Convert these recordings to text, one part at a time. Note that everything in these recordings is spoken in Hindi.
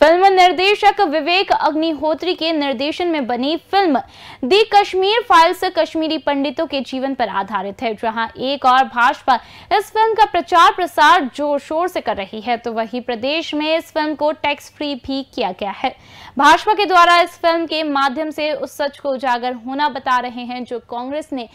फिल्म निर्देशक विवेक अग्निहोत्री के निर्देशन में बनी फिल्म दी कश्मीर फाइल्स कश्मीरी पंडितों के जीवन पर आधारित है जहां एक और भाजपा इस फिल्म का प्रचार प्रसार जोर शोर से कर रही है तो वहीं प्रदेश में इस फिल्म को टैक्स फ्री भी किया गया है भाजपा के द्वारा इस फिल्म के माध्यम से उस सच को उजागर होना बता रहे हैं जो कांग्रेस ने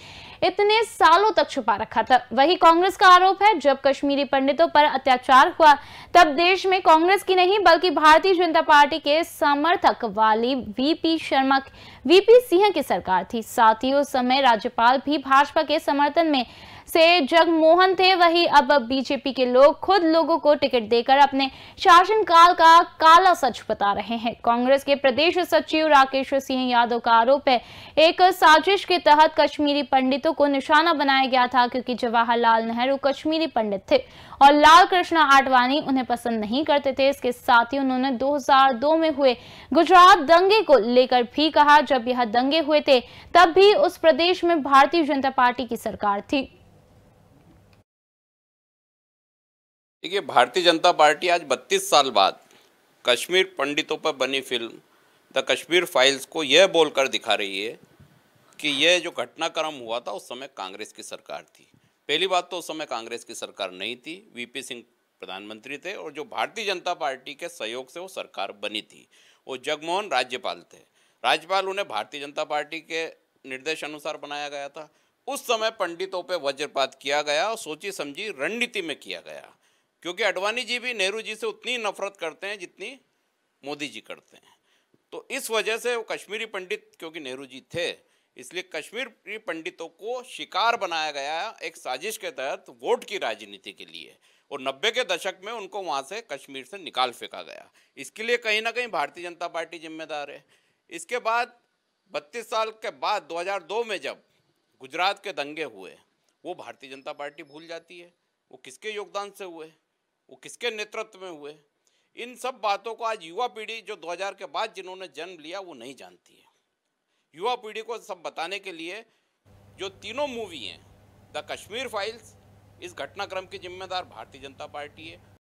इतने सालों तक छुपा रखा था वही कांग्रेस का आरोप है जब कश्मीरी पंडितों पर अत्याचार हुआ तब देश में कांग्रेस की नहीं बल्कि भारतीय भारतीय जनता पार्टी के समर्थक वाली वीपी शर्मा वीपी सिंह की सरकार थी साथ ही उस समय राज्यपाल भी भाजपा के समर्थन में से जगमोहन थे वही अब बीजेपी के लोग खुद लोगों को टिकट देकर अपने शासनकाल का काला सच बता रहे हैं कांग्रेस के प्रदेश सचिव राकेश सिंह यादव का आरोप है एक साजिश के तहत कश्मीरी पंडितों को निशाना बनाया गया था क्योंकि जवाहरलाल नेहरू कश्मीरी पंडित थे और लाल कृष्णा आडवाणी उन्हें पसंद नहीं करते थे इसके साथ ही उन्होंने 2002 में हुए गुजरात दंगे को लेकर भी कहा जब यह दंगे हुए थे तब भी उस प्रदेश में भारतीय जनता पार्टी की सरकार थी देखिए भारतीय जनता पार्टी आज 32 साल बाद कश्मीर पंडितों पर बनी फिल्म द कश्मीर फाइल्स को यह बोलकर दिखा रही है कि यह जो घटनाक्रम हुआ था उस समय कांग्रेस की सरकार थी पहली बात तो उस समय कांग्रेस की सरकार नहीं थी वीपी सिंह प्रधानमंत्री थे और जो भारतीय जनता पार्टी के सहयोग से वो सरकार बनी थी वो जगमोहन राज्यपाल थे राज्यपाल उन्हें भारतीय जनता पार्टी के निर्देश अनुसार बनाया गया था उस समय पंडितों पर वज्रपात किया गया और सोची समझी रणनीति में किया गया क्योंकि अडवाणी जी भी नेहरू जी से उतनी नफरत करते हैं जितनी मोदी जी करते हैं तो इस वजह से वो कश्मीरी पंडित क्योंकि नेहरू जी थे इसलिए कश्मीरी पंडितों को शिकार बनाया गया एक साजिश के तहत वोट की राजनीति के लिए और नब्बे के दशक में उनको वहाँ से कश्मीर से निकाल फेंका गया इसके लिए कहीं ना कहीं भारतीय जनता पार्टी जिम्मेदार है इसके बाद बत्तीस साल के बाद दो में जब गुजरात के दंगे हुए वो भारतीय जनता पार्टी भूल जाती है वो किसके योगदान से हुए वो किसके नेतृत्व में हुए इन सब बातों को आज युवा पीढ़ी जो 2000 के बाद जिन्होंने जन्म लिया वो नहीं जानती है युवा पीढ़ी को सब बताने के लिए जो तीनों मूवी हैं द कश्मीर फाइल्स इस घटनाक्रम की जिम्मेदार भारतीय जनता पार्टी है